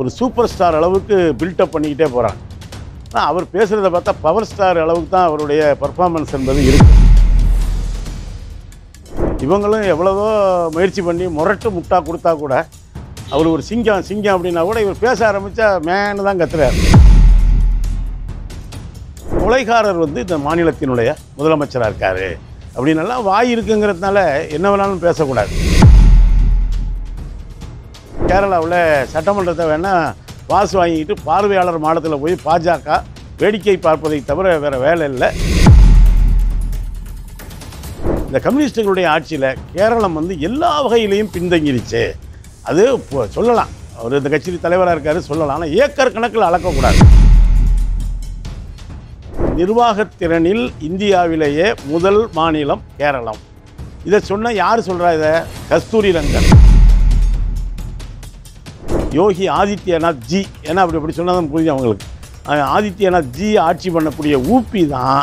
ஒரு super star அளவுக்கு build up பண்ணிக்கிட்டே போகிறாங்க ஆனால் அவர் பேசுகிறத பார்த்தா பவர் ஸ்டார் அளவுக்கு தான் அவருடைய பர்ஃபார்மன்ஸ் என்பது இருக்குது இவங்களும் எவ்வளவோ முயற்சி பண்ணி முரட்டு முட்டா கொடுத்தா கூட அவர் ஒரு சிங்கம் சிங்கம் அப்படின்னா கூட இவர் பேச ஆரம்பித்தா மேனு தான் கத்துறாரு கொலைகாரர் வந்து இந்த மாநிலத்தினுடைய முதலமைச்சராக இருக்கார் அப்படின்னலாம் வாய் இருக்குங்கிறதுனால என்ன வேணாலும் பேசக்கூடாது கேரளாவில் சட்டமன்றத்தை வேணால் வாசு வாங்கிட்டு பார்வையாளர் மாடத்தில் போய் பாஜக வேடிக்கை பார்ப்பதை தவிர வேறு வேலை இல்லை இந்த கம்யூனிஸ்டுகளுடைய ஆட்சியில் கேரளம் வந்து எல்லா வகையிலையும் பின்தங்கிருச்சு அது சொல்லலாம் அவர் இந்த கட்சி தலைவராக இருக்காரு சொல்லலாம் ஆனால் ஏக்கர் கணக்கில் அளக்கக்கூடாது நிர்வாகத்திறனில் இந்தியாவிலேயே முதல் மாநிலம் கேரளம் இதை சொன்னால் யார் சொல்கிறா இதை கஸ்தூரி ரங்கன் யோகி ஆதித்யநாத் ஜி ஏன்னா அப்படி அப்படி சொன்னால் தான் புரியும் அவங்களுக்கு ஆதித்யநாத் ஜி ஆட்சி பண்ணக்கூடிய ஊபி தான்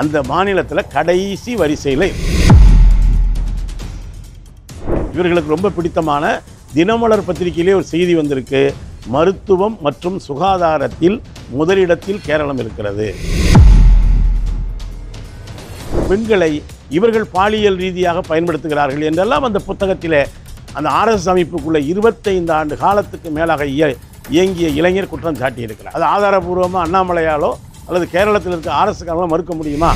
அந்த மாநிலத்தில் கடைசி வரிசையில் இவர்களுக்கு ரொம்ப பிடித்தமான தினமலர் பத்திரிகையிலே ஒரு செய்தி வந்திருக்கு மருத்துவம் மற்றும் சுகாதாரத்தில் முதலிடத்தில் கேரளம் இருக்கிறது பெண்களை இவர்கள் பாலியல் ரீதியாக பயன்படுத்துகிறார்கள் என்றெல்லாம் அந்த புத்தகத்தில் அந்த ஆர்எஸ் அமைப்புக்குள்ளே இருபத்தைந்து ஆண்டு காலத்துக்கு மேலாக இய இயங்கிய இளைஞர் குற்றம் சாட்டியிருக்கிறார் அது ஆதாரபூர்வமாக அண்ணாமலையாலோ அல்லது கேரளத்தில் இருக்க ஆர்எஸ்காரங்களோ மறுக்க முடியுமா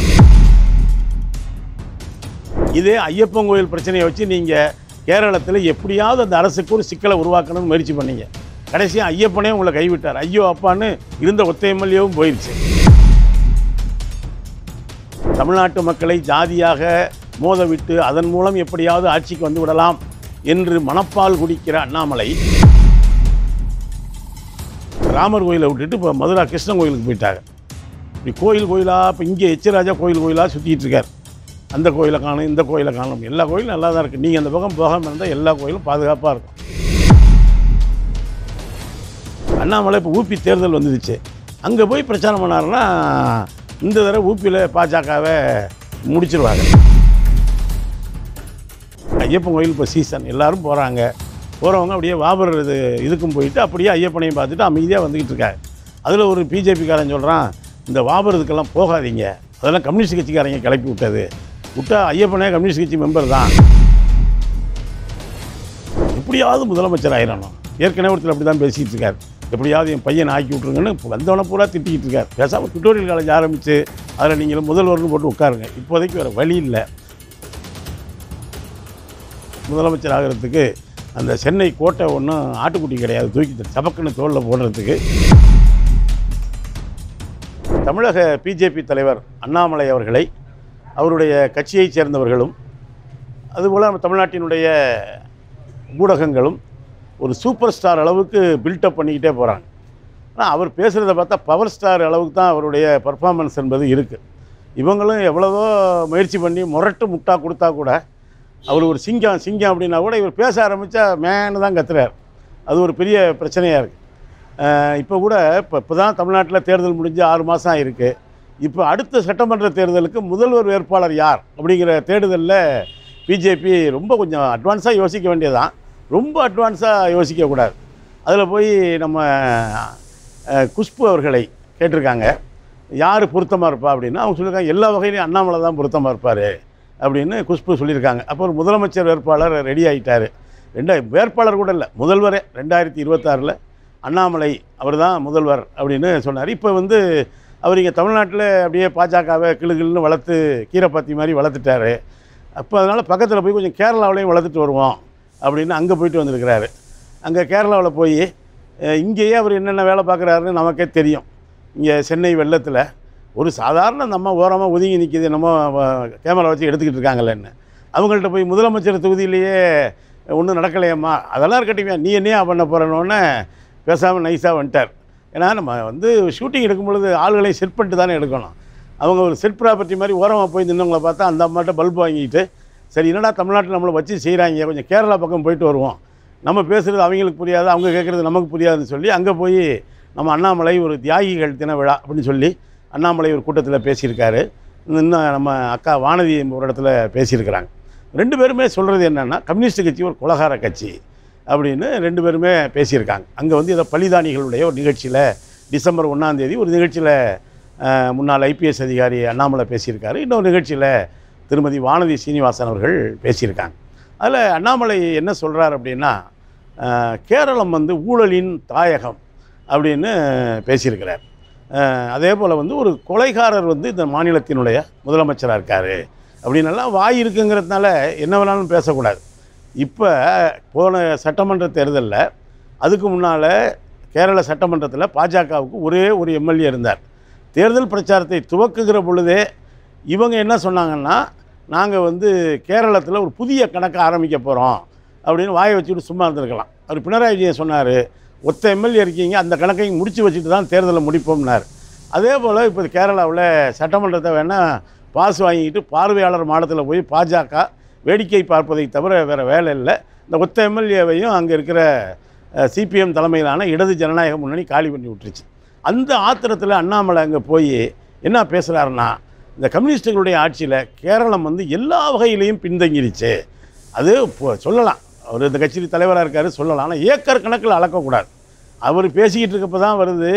இதே ஐயப்பன் கோயில் பிரச்சனையை வச்சு நீங்கள் கேரளத்தில் எப்படியாவது அந்த அரசுக்கு ஒரு சிக்கலை உருவாக்கணும்னு முயற்சி பண்ணீங்க கடைசியாக ஐயப்பனே உங்களை கைவிட்டார் ஐயோ அப்பான்னு இருந்த ஒத்த எம்எல்ஏவும் போயிடுச்சு தமிழ்நாட்டு மக்களை ஜாதியாக மோதவிட்டு அதன் மூலம் எப்படியாவது ஆட்சிக்கு வந்து விடலாம் என்று மணப்பால் குடிக்கிற அண்ணாமலை ராமர் கோயிலை விட்டுட்டு இப்போ மதுரா கிருஷ்ணன் கோயிலுக்கு போயிட்டாங்க இப்படி கோயில் கோயிலாக இப்போ இங்கே எச்சராஜா கோயில் கோயிலாக சுற்றிட்டு இருக்கார் அந்த கோயிலை காணும் இந்த கோயிலை காணும் எல்லா கோயிலும் நல்லா தான் இருக்குது நீங்கள் அந்த பக்கம் போகாமல் இருந்தால் எல்லா கோயிலும் பாதுகாப்பாக இருக்கும் அண்ணாமலை இப்போ ஊபி தேர்தல் வந்துடுச்சு அங்கே போய் பிரச்சாரம் பண்ணாருன்னா இந்த தடவை ஊப்பியில் பாஜகவை முடிச்சிருவாங்க ஐயப்பன் கோயில் இப்போ சீசன் எல்லோரும் போகிறாங்க போகிறவங்க அப்படியே வாபர் இது இதுக்கும் போயிட்டு அப்படியே ஐயப்பனையும் பார்த்துட்டு அமைதியாக வந்துக்கிட்டு இருக்காரு அதில் ஒரு பிஜேபிக்காரன் சொல்கிறான் இந்த வாபர் இதுக்கெல்லாம் போகாதீங்க அதெல்லாம் கம்யூனிஸ்ட் கட்சிக்காரங்க கிளப்பி விட்டது விட்டா ஐயப்பனே கம்யூனிஸ்ட் கட்சி மெம்பர் தான் எப்படியாவது முதலமைச்சர் ஆயிடணும் ஏற்கனவே ஒருத்தர் அப்படி தான் பேசிகிட்டு இருக்கார் எப்படியாவது என் பையனை ஆக்கி விட்ருங்கன்னு வந்தவனை பூரா திட்டிக்கிட்டு இருக்கார் பேசாமல் டுட்டோரியல் காலேஜ் ஆரம்பித்து அதில் நீங்கள் முதல்வர்னு போட்டு உட்காருங்க இப்போதைக்கு வேறு வழி இல்லை முதலமைச்சர் ஆகிறதுக்கு அந்த சென்னை கோட்டை ஒன்றும் ஆட்டுக்குட்டி கிடையாது தூக்கி சபக்குன்னு தோளில் போடுறதுக்கு தமிழக பிஜேபி தலைவர் அண்ணாமலை அவர்களை அவருடைய கட்சியைச் சேர்ந்தவர்களும் அதுபோல் நம்ம தமிழ்நாட்டினுடைய ஊடகங்களும் ஒரு சூப்பர் ஸ்டார் அளவுக்கு பில்டப் பண்ணிக்கிட்டே போகிறாங்க ஆனால் அவர் பேசுகிறத பார்த்தா பவர் ஸ்டார் அளவுக்கு தான் அவருடைய பர்ஃபார்மன்ஸ் என்பது இருக்குது இவங்களும் எவ்வளவோ முயற்சி பண்ணி முரட்டு முட்டா கொடுத்தா கூட அவர் ஒரு சிங்கம் சிங்கம் அப்படின்னா கூட இவர் பேச ஆரம்பித்தா மேனு தான் கத்துறார் அது ஒரு பெரிய பிரச்சனையாக இருக்குது இப்போ கூட இப்போ இப்போ தான் தமிழ்நாட்டில் தேர்தல் முடிஞ்சு ஆறு மாதம் ஆகிருக்கு இப்போ அடுத்த சட்டமன்ற தேர்தலுக்கு முதல்வர் வேட்பாளர் யார் அப்படிங்கிற தேடுதலில் பிஜேபி ரொம்ப கொஞ்சம் அட்வான்ஸாக யோசிக்க வேண்டியதான் ரொம்ப அட்வான்ஸாக யோசிக்கக்கூடாது அதில் போய் நம்ம குஷ்பு அவர்களை கேட்டிருக்காங்க யார் பொருத்தமாக இருப்பா அப்படின்னா அவங்க சொல்லியிருக்காங்க எல்லா வகையிலையும் அண்ணாமலை தான் பொருத்தமாக இருப்பார் அப்படின்னு குஷ்பு சொல்லியிருக்காங்க அப்போ ஒரு முதலமைச்சர் வேட்பாளர் ரெடி ஆகிட்டார் ரெண்டா வேட்பாளர் கூட இல்லை முதல்வரே ரெண்டாயிரத்தி இருபத்தாறில் அண்ணாமலை அவர் தான் முதல்வர் அப்படின்னு சொன்னார் இப்போ வந்து அவர் இங்கே தமிழ்நாட்டில் அப்படியே பாஜகவை கிளுகிள்னு வளர்த்து கீரைப்பாத்தி மாதிரி வளர்த்துட்டார் அப்போ அதனால் பக்கத்தில் போய் கொஞ்சம் கேரளாவிலையும் வளர்த்துட்டு வருவோம் அப்படின்னு அங்கே போயிட்டு வந்திருக்கிறாரு அங்கே கேரளாவில் போய் இங்கேயே அவர் என்னென்ன வேலை பார்க்குறாருன்னு நமக்கே தெரியும் இங்கே சென்னை வெள்ளத்தில் ஒரு சாதாரண நம்ம ஓரமாக ஒதுங்கி நிற்கிது நம்ம கேமரா வச்சு எடுத்துக்கிட்டு இருக்காங்களேன்னு அவங்கள்ட்ட போய் முதலமைச்சர் தொகுதியிலேயே ஒன்றும் நடக்கலையம்மா அதெல்லாம் இருக்கட்டும் நீ என்னையா பண்ண போகிறனோன்னு பேசாமல் நைஸாக வந்துட்டார் ஏன்னா நம்ம வந்து ஷூட்டிங் எடுக்கும் பொழுது ஆளுகளையும் செட் பண்ணிட்டு தானே எடுக்கணும் அவங்க ஒரு செட் ப்ராப்பர்ட்டி மாதிரி ஓரமாக போய் நின்றவங்களை பார்த்தா அந்த அம்மாட்ட பல்ப் வாங்கிட்டு சரி என்னடா தமிழ்நாட்டில் நம்மளை வச்சு செய்கிறாங்க கொஞ்சம் கேரளா பக்கம் போயிட்டு வருவோம் நம்ம பேசுகிறது அவங்களுக்கு புரியாது அவங்க கேட்குறது நமக்கு புரியாதுன்னு சொல்லி அங்கே போய் நம்ம அண்ணாமலை ஒரு தியாகிகள் தின விழா அப்படின்னு சொல்லி அண்ணாமலை ஒரு கூட்டத்தில் பேசியிருக்காரு இன்னும் நம்ம அக்கா வானதி ஒரு இடத்துல பேசியிருக்கிறாங்க ரெண்டு பேருமே சொல்கிறது என்னென்னா கம்யூனிஸ்ட் கட்சி ஒரு குலகார கட்சி அப்படின்னு ரெண்டு பேருமே பேசியிருக்காங்க அங்கே வந்து இதை பலிதானிகளுடைய ஒரு நிகழ்ச்சியில் டிசம்பர் ஒன்றாந்தேதி ஒரு நிகழ்ச்சியில் முன்னாள் ஐபிஎஸ் அதிகாரி அண்ணாமலை பேசியிருக்காரு இன்னொரு நிகழ்ச்சியில் திருமதி வானதி சீனிவாசன் அவர்கள் பேசியிருக்காங்க அதில் அண்ணாமலை என்ன சொல்கிறார் அப்படின்னா கேரளம் வந்து ஊழலின் தாயகம் அப்படின்னு பேசியிருக்கிறார் அதே போல் வந்து ஒரு கொலைகாரர் வந்து இந்த மாநிலத்தினுடைய முதலமைச்சராக இருக்கார் அப்படின்னெல்லாம் வாய் இருக்குங்கிறதுனால என்ன வேணாலும் பேசக்கூடாது இப்போ போன சட்டமன்ற தேர்தலில் அதுக்கு முன்னால் கேரள சட்டமன்றத்தில் பாஜகவுக்கு ஒரே ஒரு எம்எல்ஏ இருந்தார் தேர்தல் பிரச்சாரத்தை துவக்குகிற பொழுதே இவங்க என்ன சொன்னாங்கன்னா நாங்கள் வந்து கேரளத்தில் ஒரு புதிய கணக்கை ஆரம்பிக்க போகிறோம் அப்படின்னு வாயை வச்சுட்டு சும்மா இருந்திருக்கலாம் அவர் பினராயி விஜயன் சொன்னார் ஒத்த எம்எல்ஏ இருக்கீங்க அந்த கணக்கையும் முடித்து வச்சுட்டு தான் தேர்தலை முடிப்போம்னார் அதே போல் இப்போ கேரளாவில் சட்டமன்றத்தை வேணால் பாஸ் வாங்கிட்டு பார்வையாளர் மாடத்தில் போய் பாஜக வேடிக்கை பார்ப்பதை தவிர வேறு வேலை இல்லை இந்த ஒத்த எம்எல்ஏவையும் அங்கே இருக்கிற சிபிஎம் தலைமையிலான இடது ஜனநாயக முன்னணி காலி பண்ணி விட்டுருச்சு அந்த ஆத்திரத்தில் அண்ணாமலை அங்கே போய் என்ன பேசுகிறாருன்னா இந்த கம்யூனிஸ்டுகளுடைய ஆட்சியில் கேரளம் வந்து எல்லா வகையிலையும் பின்தங்கிருச்சு அது சொல்லலாம் அவர் இந்த கட்சியில் தலைவராக இருக்கார் சொல்லலாம் ஆனால் ஏக்கர் கணக்கில் அளக்கக்கூடாது அவர் பேசிக்கிட்டு இருக்கப்போ தான் வருது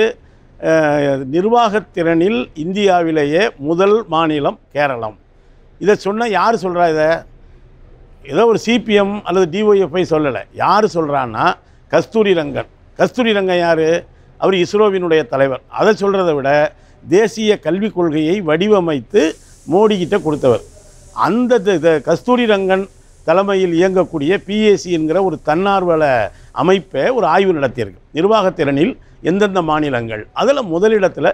நிர்வாகத்திறனில் இந்தியாவிலேயே முதல் மாநிலம் கேரளம் இதை சொன்னால் யார் சொல்கிறா இதை ஏதோ ஒரு சிபிஎம் அல்லது டிஒய்எஃப்ஐ சொல்லலை யார் சொல்கிறான்னா கஸ்தூரி ரங்கன் கஸ்தூரி ரங்கன் யார் அவர் இஸ்ரோவினுடைய தலைவர் அதை சொல்கிறத விட தேசிய கல்விக் கொள்கையை வடிவமைத்து மோடிக்கிட்ட கொடுத்தவர் அந்த கஸ்தூரி ரங்கன் தலைமையில் இயங்கக்கூடிய பிஏசி என்கிற ஒரு தன்னார்வல அமைப்பை ஒரு ஆய்வு நடத்தியிருக்கு நிர்வாகத்திறனில் எந்தெந்த மாநிலங்கள் அதில் முதலிடத்தில்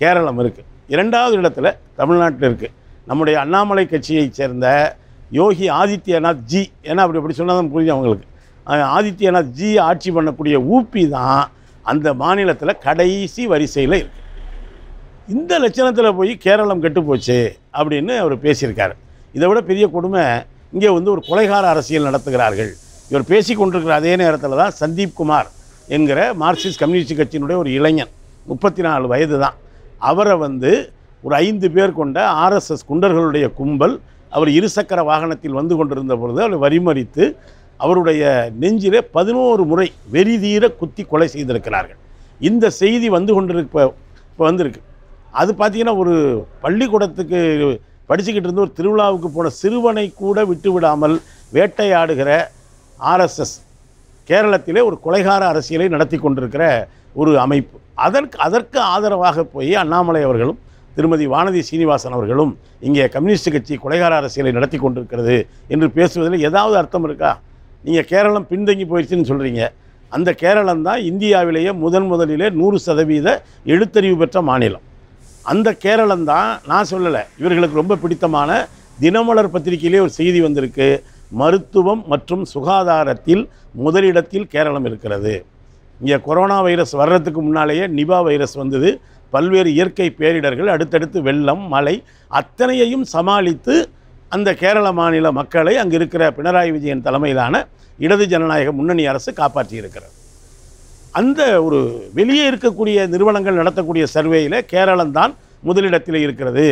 கேரளம் இருக்குது இரண்டாவது இடத்துல தமிழ்நாட்டில் இருக்குது நம்முடைய அண்ணாமலை கட்சியைச் சேர்ந்த யோகி ஆதித்யநாத் ஜி ஏன்னா அப்படி அப்படி சொன்னால் தான் அவங்களுக்கு ஆதித்யநாத் ஜி ஆட்சி பண்ணக்கூடிய ஊபி தான் அந்த மாநிலத்தில் கடைசி வரிசையில் இருக்குது இந்த லட்சணத்தில் போய் கேரளம் கெட்டு போச்சு அப்படின்னு அவர் பேசியிருக்காரு இதை விட பெரிய கொடுமை இங்கே வந்து ஒரு கொலைகார அரசியல் நடத்துகிறார்கள் இவர் பேசி கொண்டிருக்கிற அதே நேரத்தில் தான் சந்தீப் குமார் என்கிற மார்க்சிஸ்ட் கம்யூனிஸ்ட் கட்சியினுடைய ஒரு இளைஞன் முப்பத்தி நாலு வயது தான் அவரை வந்து ஒரு ஐந்து பேர் கொண்ட ஆர்எஸ்எஸ் குண்டர்களுடைய கும்பல் அவர் இருசக்கர வாகனத்தில் வந்து கொண்டிருந்த பொழுது அவரை வரிமறித்து அவருடைய நெஞ்சிலே பதினோரு முறை வெறிதீர குத்தி கொலை செய்திருக்கிறார்கள் இந்த செய்தி வந்து கொண்டிருக்க இப்போ வந்திருக்கு அது பார்த்திங்கன்னா ஒரு பள்ளிக்கூடத்துக்கு படிச்சுக்கிட்டு இருந்து ஒரு திருவிழாவுக்கு போன சிறுவனை கூட விட்டுவிடாமல் வேட்டையாடுகிற ஆர்எஸ்எஸ் கேரளத்திலே ஒரு கொலைகார அரசியலை நடத்தி கொண்டிருக்கிற ஒரு அமைப்பு அதற்கு அதற்கு ஆதரவாக போய் அண்ணாமலை அவர்களும் திருமதி வானதி சீனிவாசன் அவர்களும் இங்கே கம்யூனிஸ்ட் கட்சி கொலைகார அரசியலை நடத்தி கொண்டிருக்கிறது என்று பேசுவதில் ஏதாவது அர்த்தம் இருக்கா நீங்கள் கேரளம் பின்தங்கி போயிடுச்சுன்னு சொல்கிறீங்க அந்த கேரளம் தான் இந்தியாவிலேயே முதன் முதலிலே நூறு சதவீத எழுத்தறிவு பெற்ற மாநிலம் அந்த கேரளம் தான் நான் சொல்லலை இவர்களுக்கு ரொம்ப பிடித்தமான தினமலர் பத்திரிகையிலே ஒரு செய்தி வந்திருக்கு மருத்துவம் மற்றும் சுகாதாரத்தில் முதலிடத்தில் கேரளம் இருக்கிறது இங்கே கொரோனா வைரஸ் வர்றதுக்கு முன்னாலேயே நிபா வைரஸ் வந்தது பல்வேறு இயற்கை பேரிடர்கள் அடுத்தடுத்து வெள்ளம் மழை அத்தனையையும் சமாளித்து அந்த கேரள மாநில மக்களை அங்கே இருக்கிற பினராயி விஜயன் தலைமையிலான இடது ஜனநாயக முன்னணி அரசு காப்பாற்றியிருக்கிறது அந்த ஒரு வெளியே இருக்கக்கூடிய நிறுவனங்கள் நடத்தக்கூடிய சர்வேயில் கேரளம்தான் முதலிடத்தில் இருக்கிறது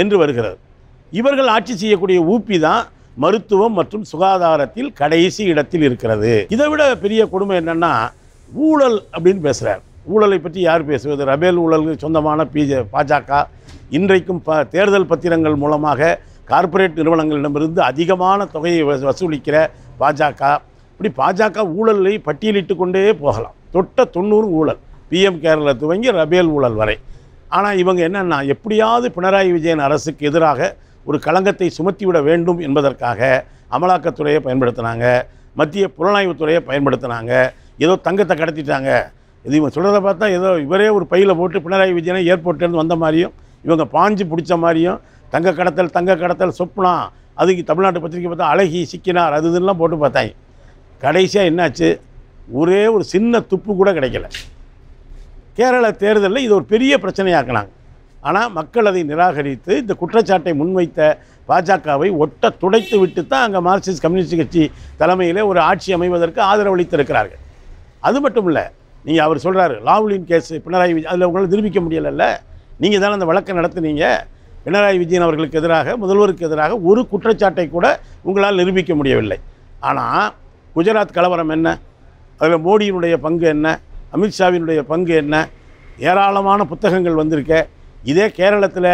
என்று வருகிறது இவர்கள் ஆட்சி செய்யக்கூடிய ஊப்பி தான் மருத்துவம் மற்றும் சுகாதாரத்தில் கடைசி இடத்தில் இருக்கிறது இதை விட பெரிய கொடுமை என்னென்னா ஊழல் அப்படின்னு பேசுகிறார் ஊழலை பற்றி யார் பேசுவது ரபேல் ஊழல் சொந்தமான பிஜ பாஜக இன்றைக்கும் ப தேர்தல் பத்திரங்கள் மூலமாக கார்ப்பரேட் நிறுவனங்களிடமிருந்து அதிகமான தொகையை வசூலிக்கிற பாஜக இப்படி பாஜக ஊழலை பட்டியலிட்டு கொண்டே போகலாம் தொட்ட தொண்ணூறு ஊழல் பிஎம் கேரளா துவங்கி ரபேல் ஊழல் வரை ஆனால் இவங்க என்னென்னா எப்படியாவது பினராயி விஜயன் அரசுக்கு எதிராக ஒரு களங்கத்தை சுமத்திவிட வேண்டும் என்பதற்காக அமலாக்கத்துறையை பயன்படுத்தினாங்க மத்திய புலனாய்வுத்துறையை பயன்படுத்தினாங்க ஏதோ தங்கத்தை கடத்திட்டாங்க இது இவங்க சொல்கிறத பார்த்தா ஏதோ இவரே ஒரு பையில் போட்டு பினராயி விஜயனை ஏர்போர்ட்லேருந்து வந்த மாதிரியும் இவங்க பாஞ்சு பிடிச்ச மாதிரியும் தங்க கடத்தல் தங்க கடத்தல் சொப்னா அதுக்கு தமிழ்நாட்டு பத்திரிக்கை பார்த்தா அழகி சிக்கினார் அது இதெல்லாம் போட்டு பார்த்தாங்க கடைசியாக என்னாச்சு ஒரே ஒரு சின்ன துப்பு கூட கிடைக்கல கேரள தேர்தலில் இது ஒரு பெரிய பிரச்சனையாக்கினாங்க ஆனால் மக்கள் அதை நிராகரித்து இந்த குற்றச்சாட்டை முன்வைத்த பாஜகவை ஒட்ட துடைத்து விட்டு தான் அங்கே மார்க்சிஸ்ட் கம்யூனிஸ்ட் கட்சி தலைமையில் ஒரு ஆட்சி அமைவதற்கு ஆதரவளித்திருக்கிறார்கள் அது மட்டும் இல்லை நீங்கள் அவர் சொல்கிறாரு லாவுலின் கேஸு பினராயி விஜய் அதில் உங்களால் நிரூபிக்க முடியலைல்ல நீங்கள் தான் அந்த வழக்கை நடத்துனீங்க பினராயி விஜயன் அவர்களுக்கு எதிராக முதல்வருக்கு எதிராக ஒரு குற்றச்சாட்டை கூட உங்களால் நிரூபிக்க முடியவில்லை ஆனால் குஜராத் கலவரம் என்ன அதில் மோடியினுடைய பங்கு என்ன அமித்ஷாவினுடைய பங்கு என்ன ஏராளமான புத்தகங்கள் வந்திருக்க இதே கேரளத்தில்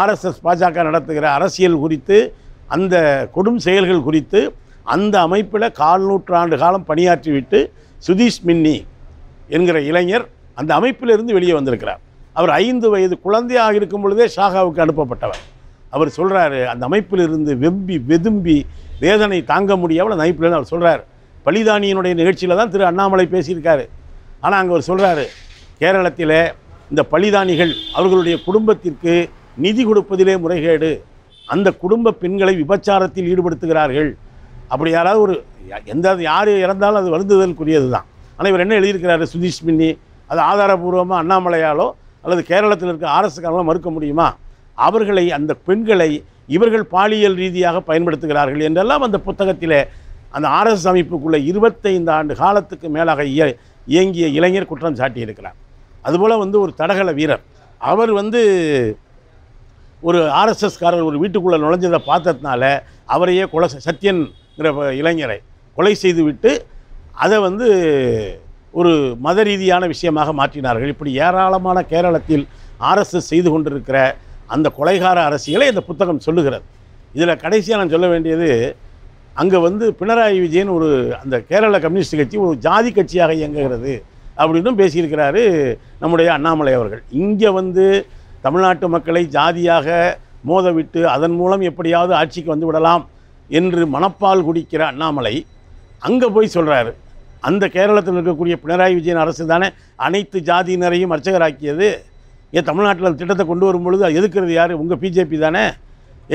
ஆர்எஸ்எஸ் பாஜக நடத்துகிற அரசியல் குறித்து அந்த கொடும் செயல்கள் குறித்து அந்த அமைப்பில் கால் நூற்றாண்டு காலம் பணியாற்றிவிட்டு சுதீஷ் மின்னி என்கிற இளைஞர் அந்த அமைப்பிலிருந்து வெளியே வந்திருக்கிறார் அவர் ஐந்து வயது குழந்தையாக இருக்கும் பொழுதே ஷாகாவுக்கு அனுப்பப்பட்டவர் அவர் சொல்கிறாரு அந்த அமைப்பிலிருந்து வெம்பி வெதும்பி வேதனை தாங்க முடியாமல் அந்த அமைப்பிலிருந்து அவர் சொல்கிறார் பழிதானியினுடைய நிகழ்ச்சியில் தான் திரு அண்ணாமலை பேசியிருக்காரு ஆனால் அங்கே அவர் சொல்கிறாரு கேரளத்தில் இந்த பழிதானிகள் அவர்களுடைய குடும்பத்திற்கு நிதி கொடுப்பதிலே முறைகேடு அந்த குடும்ப பெண்களை விபச்சாரத்தில் ஈடுபடுத்துகிறார்கள் அப்படி யாராவது ஒரு எந்த யார் இறந்தாலும் அது வருந்துதலுக்குரியது தான் ஆனால் இவர் என்ன எழுதியிருக்கிறாரு சுதீஷ் மின்னி அது ஆதாரபூர்வமாக அண்ணாமலையாலோ அல்லது கேரளத்தில் இருக்க ஆர்எஸ்காரங்களும் மறுக்க முடியுமா அவர்களை அந்த பெண்களை இவர்கள் பாலியல் ரீதியாக பயன்படுத்துகிறார்கள் என்றெல்லாம் அந்த புத்தகத்தில் அந்த ஆர்எஸ் அமைப்புக்குள்ளே இருபத்தைந்து ஆண்டு காலத்துக்கு மேலாக இய இயங்கிய இளைஞர் குற்றம் சாட்டியிருக்கிறார் அதுபோல் வந்து ஒரு தடகள வீரர் அவர் வந்து ஒரு ஆர்எஸ்எஸ்காரர் ஒரு வீட்டுக்குள்ளே நுழைஞ்சதை பார்த்ததுனால அவரையே கொலை சத்யன்கிற இளைஞரை கொலை செய்துவிட்டு அதை வந்து ஒரு மத ரீதியான விஷயமாக மாற்றினார்கள் இப்படி ஏராளமான கேரளத்தில் ஆர்எஸ்எஸ் செய்து கொண்டிருக்கிற அந்த கொலைகார அரசியலை இந்த புத்தகம் சொல்லுகிறது இதில் கடைசியாக நான் சொல்ல வேண்டியது அங்கே வந்து பினராயி விஜயன் ஒரு அந்த கேரள கம்யூனிஸ்ட் கட்சி ஒரு ஜாதி கட்சியாக இயங்குகிறது அப்படின்னும் பேசியிருக்கிறாரு நம்முடைய அண்ணாமலை அவர்கள் இங்கே வந்து தமிழ்நாட்டு மக்களை ஜாதியாக மோதவிட்டு அதன் மூலம் எப்படியாவது ஆட்சிக்கு வந்து விடலாம் என்று மனப்பால் குடிக்கிற அண்ணாமலை அங்கே போய் சொல்கிறாரு அந்த கேரளத்தில் இருக்கக்கூடிய பினராயி விஜயன் அரசு தானே அனைத்து ஜாதியினரையும் அர்ச்சகராக்கியது ஏன் தமிழ்நாட்டில் திட்டத்தை கொண்டு வரும் பொழுது அது எதுக்கிறது யார் உங்கள் பிஜேபி தானே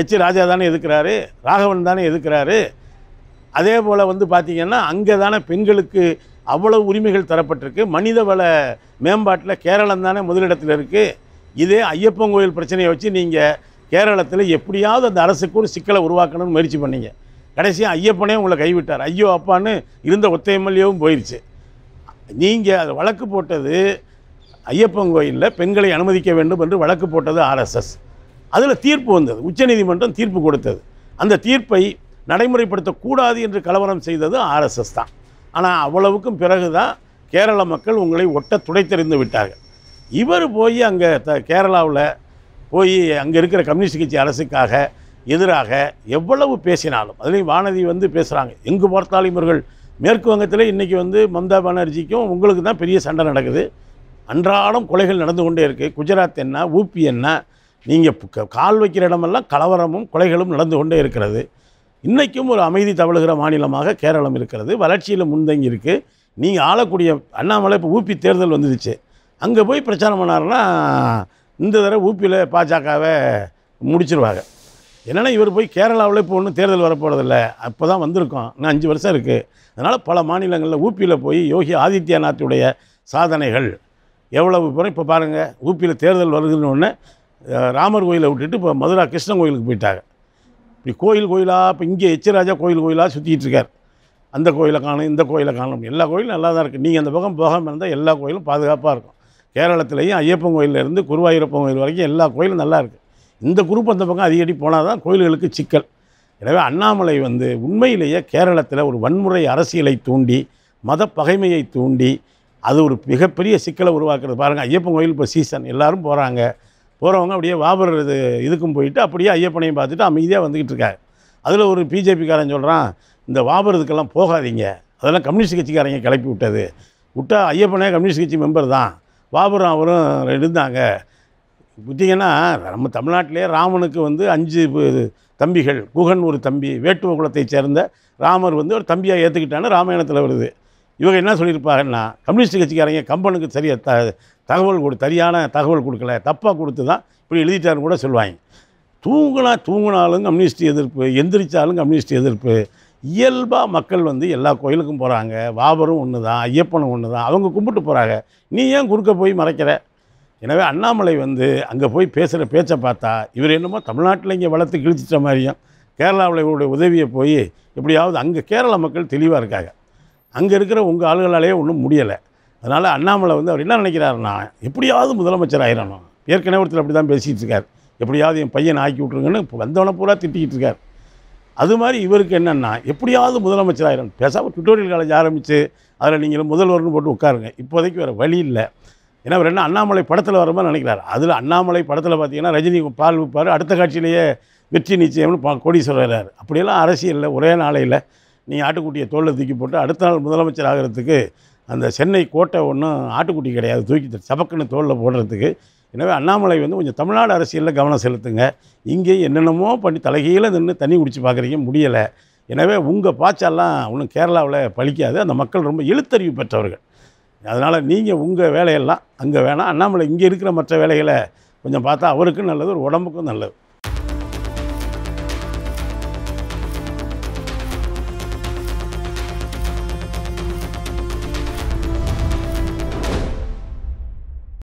எச் ராஜா தானே எதுக்கிறாரு ராகவன் தானே எதுக்கிறாரு அதே போல் வந்து பார்த்திங்கன்னா அங்கே தானே பெண்களுக்கு அவ்வளவு உரிமைகள் தரப்பட்டிருக்கு மனித வள மேம்பாட்டில் கேரளம் தானே முதலிடத்தில் இருக்குது இதே ஐயப்பன் கோயில் பிரச்சனையை வச்சு நீங்கள் கேரளத்தில் எப்படியாவது அந்த அரசுக்கு ஒரு சிக்கலை உருவாக்கணும்னு முயற்சி பண்ணீங்க கடைசியாக ஐயப்பனே உங்களை கைவிட்டார் ஐயோ அப்பான்னு இருந்த ஒத்த எம்எல்ஏவும் போயிடுச்சு நீங்கள் அதை வழக்கு போட்டது ஐயப்பன் கோயிலில் பெண்களை அனுமதிக்க வேண்டும் என்று வழக்கு போட்டது ஆர்எஸ்எஸ் அதில் தீர்ப்பு வந்தது உச்சநீதிமன்றம் தீர்ப்பு கொடுத்தது அந்த தீர்ப்பை நடைமுறைப்படுத்தக்கூடாது என்று கலவரம் செய்தது ஆர்எஸ்எஸ் தான் ஆனால் அவ்வளவுக்கும் பிறகு தான் கேரள மக்கள் உங்களை ஒட்ட துடைத்தறிந்து விட்டார்கள் இவர் போய் அங்கே த கேரளாவில் போய் அங்கே இருக்கிற கம்யூனிஸ்ட் கட்சி அரசுக்காக எதிராக எவ்வளவு பேசினாலும் அதுலேயும் வானதி வந்து பேசுகிறாங்க எங்கு பார்த்தாலும் இவர்கள் மேற்கு வங்கத்தில் இன்றைக்கி வந்து மம்தா பானர்ஜிக்கும் உங்களுக்கு தான் பெரிய சண்டை நடக்குது அன்றாடம் கொலைகள் நடந்து கொண்டே இருக்குது குஜராத் என்ன ஊபி என்ன நீங்கள் கால் வைக்கிற இடமெல்லாம் கலவரமும் கொலைகளும் நடந்து கொண்டே இருக்கிறது இன்றைக்கும் ஒரு அமைதி தவழுகிற மாநிலமாக கேரளம் இருக்கிறது வளர்ச்சியில் முன்தங்கி இருக்குது நீங்கள் ஆளக்கூடிய அண்ணாமலை இப்போ ஊபி தேர்தல் வந்துடுச்சு அங்கே போய் பிரச்சாரம் பண்ணாருன்னா இந்த தடவை ஊப்பியில் பாஜகவை முடிச்சிருவாங்க என்னென்னா இவர் போய் கேரளாவில் இப்போ ஒன்றும் தேர்தல் வரப்போகிறதில்ல அப்போ தான் வந்திருக்கோம் இன்னும் அஞ்சு வருஷம் இருக்குது அதனால் பல மாநிலங்களில் ஊப்பியில் போய் யோகி ஆதித்யநாத்துடைய சாதனைகள் எவ்வளவு போகிறோம் இப்போ பாருங்கள் ஊப்பியில் தேர்தல் வருதுன்னு ஒன்று ராமர் கோயிலை விட்டுட்டு இப்போ மதுரா கிருஷ்ணன் கோயிலுக்கு போயிட்டாங்க இப்படி கோயில் கோயிலாக இப்போ இங்கே எச்சராஜா கோயில் கோயிலாக சுற்றிக்கிட்டு இருக்கார் அந்த கோயிலை காணும் இந்த கோயிலை காணும் எல்லா கோயிலும் நல்லா தான் இருக்குது நீங்கள் அந்த பக்கம் போகாமல் இருந்தால் எல்லா கோயிலும் பாதுகாப்பாக இருக்கும் கேரளத்துலேயும் ஐயப்பன் கோயிலேருந்து குருவாயூரப்பன் கோயில் வரைக்கும் எல்லா கோயிலும் நல்லா இருக்குது இந்த குரூப் அந்த பக்கம் அதிகடி போனால் தான் கோயில்களுக்கு சிக்கல் எனவே அண்ணாமலை வந்து உண்மையிலேயே கேரளத்தில் ஒரு வன்முறை அரசியலை தூண்டி மத பகைமையை தூண்டி அது ஒரு மிகப்பெரிய சிக்கலை உருவாக்குறது பாருங்கள் ஐயப்பன் கோயில் இப்போ சீசன் எல்லோரும் போகிறாங்க போகிறவங்க அப்படியே வாபர் இது இதுக்கும் போயிட்டு அப்படியே ஐயப்பனையும் பார்த்துட்டு அமைதியாக வந்துக்கிட்டு இருக்காரு அதில் ஒரு பிஜேபிக்காரன் சொல்கிறான் இந்த வாபர் இதுக்கெல்லாம் போகாதீங்க அதெல்லாம் கம்யூனிஸ்ட் கட்சிக்காரங்க கிளப்பி விட்டது விட்டால் ஐயப்பனே கம்யூனிஸ்ட் கட்சி மெம்பர் தான் வாபர் அவரும் இருந்தாங்க பார்த்தீங்கன்னா நம்ம தமிழ்நாட்டிலே ராமனுக்கு வந்து அஞ்சு தம்பிகள் குகன் ஒரு தம்பி வேட்டுவ குளத்தை சேர்ந்த ராமர் வந்து ஒரு தம்பியாக ஏற்றுக்கிட்டான்னு ராமாயணத்தில் வருது இவங்க என்ன சொல்லியிருப்பாங்கன்னா கம்யூனிஸ்ட் கட்சிக்காரங்க கம்பனுக்கு சரியாக த தகவல் கொடு சரியான தகவல் கொடுக்கல தப்பாக கொடுத்து தான் இப்படி எழுதிட்டாருன்னு கூட சொல்லுவாங்க தூங்கினா தூங்கினாலும் கம்யூனிஸ்ட் எதிர்ப்பு எந்திரிச்சாலும் கம்யூனிஸ்ட் எதிர்ப்பு இயல்பாக மக்கள் வந்து எல்லா கோயிலுக்கும் போகிறாங்க வாபரும் ஒன்று தான் ஐயப்பனும் ஒன்று தான் அவங்க கும்பிட்டு போகிறாங்க நீ ஏன் குறுக்க போய் மறைக்கிற எனவே அண்ணாமலை வந்து அங்கே போய் பேசுகிற பேச்சை பார்த்தா இவர் என்னமோ தமிழ்நாட்டில் இங்கே வளர்த்து கிழிச்சிட்ட மாதிரியும் கேரளாவில் இவருடைய உதவியை போய் எப்படியாவது அங்கே கேரள மக்கள் தெளிவாக இருக்காங்க அங்கே இருக்கிற உங்கள் ஆளுகளாலேயே ஒன்றும் முடியலை அதனால் அண்ணாமலை வந்து அவர் என்ன நினைக்கிறாருன்னா எப்படியாவது முதலமைச்சர் ஆயிடணும் ஏற்கனவே ஒருத்தர் அப்படி தான் பேசிகிட்டு இருக்கார் எப்படியாவது என் பையன் ஆக்கி விட்ருங்கன்னு வந்தவன பூரா திட்டிக்கிட்டு இருக்கார் அது மாதிரி இவருக்கு என்னென்னா எப்படியாவது முதலமைச்சர் ஆயிரம் பேசாமல் டுட்டோரியல் காலேஜ் ஆரம்பித்து அதில் நீங்கள் முதல்வர்னு போட்டு உட்காருங்க இப்போதைக்கு வேறு வழி இல்லை ஏன்னா அவர் என்ன அண்ணாமலை படத்தில் வர மாதிரி நினைக்கிறார் அதில் அண்ணாமலை படத்தில் பார்த்தீங்கன்னா ரஜினி பால் விற்பார் அடுத்த காட்சியிலேயே வெற்றி நிச்சயம்னு பா சொல்கிறார் அப்படியெல்லாம் அரசியலில் ஒரே நாளையில் நீங்கள் ஆட்டுக்குட்டியை தோளில் தூக்கி போட்டு அடுத்த நாள் முதலமைச்சர் ஆகிறதுக்கு அந்த சென்னை கோட்டை ஒன்றும் ஆட்டுக்குட்டி கிடையாது தூக்கி சபக்குன்னு தோளில் போடுறதுக்கு எனவே அண்ணாமலை வந்து கொஞ்சம் தமிழ்நாடு அரசியலில் கவனம் செலுத்துங்க இங்கே என்னென்னமோ பண்ணி தலைகீழ நின்று தண்ணி குடிச்சு பார்க்குறீங்க முடியலை எனவே உங்கள் பாய்ச்சாலாம் ஒன்றும் கேரளாவில் பழிக்காது அந்த மக்கள் ரொம்ப எழுத்தறிவு பெற்றவர்கள் அதனால் நீங்கள் உங்கள் வேலையெல்லாம் அங்கே வேணாம் அண்ணாமலை இங்கே இருக்கிற மற்ற வேலைகளை கொஞ்சம் பார்த்தா அவருக்கும் நல்லது ஒரு உடம்புக்கும் நல்லது